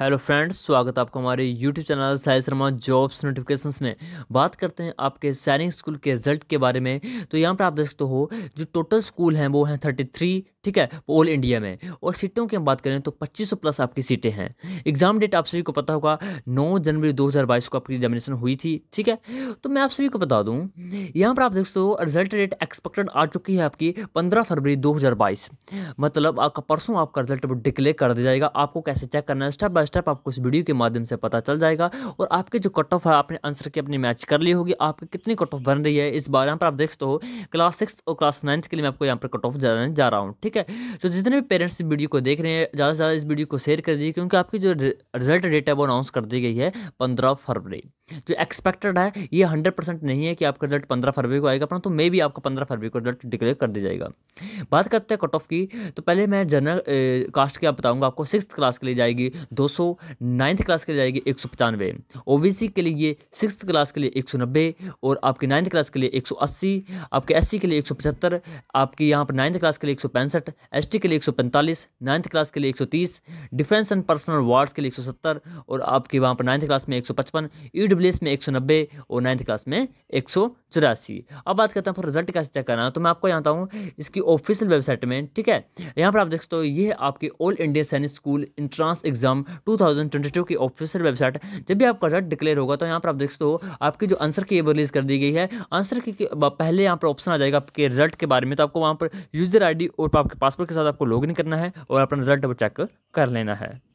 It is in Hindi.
हेलो फ्रेंड्स स्वागत है आपका हमारे YouTube channel Sai Sharma jobs notifications में बात करते हैं आपके सैनिक स्कूल के रिजल्ट के बारे में तो यहाँ पर आप देख सकते हो जो टोटल स्कूल हैं वो हैं थर्टी थ्री ठीक है ऑल इंडिया में और सीटों की हम बात करें तो 2500 प्लस आपकी सीटें हैं एग्जाम डेट आप सभी को पता होगा नौ जनवरी दो को आपकी एग्जामिनेशन हुई थी ठीक है तो मैं आप सभी को बता दूँ यहाँ पर आप देख सकते हो रिजल्ट डेट एक्सपेक्टेड आ चुकी है आपकी पंद्रह फरवरी दो मतलब आपका परसों आपका रिजल्ट डिक्लेयर कर दिया जाएगा आपको कैसे चेक करना है स्टेप बाय स्टेप आपको इस वीडियो के माध्यम से पता चल जाएगा और आपके जो कट ऑफ है आपने आंसर की अपनी मैच कर ली होगी आपकी कितनी कट ऑफ बन रही है इस बार यहाँ पर आप देख सकते हो क्लास सिक्स और क्लास नाइन्थ के लिए मैं आपको यहाँ पर कट ऑफ जाने जा रहा हूँ ठीक है तो जितने भी पेरेंट्स इस वीडियो को देख रहे हैं ज़्यादा से ज़्यादा इस वीडियो को शेयर कर दीजिए क्योंकि आपकी जो रिजल्ट डेट है वो अनाउंस कर दी गई है पंद्रह फरवरी जो एक्सपेक्टेड है ये हंड्रेड परसेंट नहीं है कि आपका रिजल्ट पंद्रह फरवरी को आएगा परंतु तो मे भी आपका पंद्रह फरवरी को रिजल्ट डिक्लेयर कर दिया जाएगा बात करते हैं कट ऑफ की तो पहले मैं जनरल कास्ट की आप बताऊंगा आपको सिक्स क्लास के लिए जाएगी दो सौ नाइन्थ क्लास के लिए जाएगी एक सौ पचानवे ओ बी सी के लिए सिक्स क्लास के लिए एक सौ नब्बे और आपकी नाइन्थ क्लास के लिए एक सौ अस्सी आपके एस सी के लिए एक सौ पचहत्तर आपकी यहाँ पर नाइन्थ क्लास के लिए एक सौ पैंसठ एस टी के लिए एक सौ पैंतालीस नाइन्थ क्लास के लिए एक सौ तीस डिफेंस एंड पर्सनल वार्ड्स के लिए एक सौ सत्तर और आपके वहाँ पर नाइन्थ क्लास में एक सौ पचपन ई प्रिविलेज में नब्बे और नाइन्थ क्लास में एक अब बात करता हूँ फिर रिजल्ट कैसे चेक करना तो मैं आपको जानता हूँ इसकी ऑफिशियल वेबसाइट में ठीक है यहाँ पर आप देख सकते हो ये आपके all India Sainik school entrance exam 2022 की ऑफिशियल वेबसाइट जब भी आपका रिजल्ट डिक्लेयर होगा तो यहाँ पर आप देख सकते हो आपकी जो आंसर की रिलीज कर दी गई है आंसर की पहले यहाँ पर ऑप्शन आ जाएगा आपके रिजल्ट के बारे में तो आपको वहाँ पर यूजर आई और आपके पासपोर्ट के साथ आपको लॉग करना है और अपना रिजल्ट चेक कर लेना है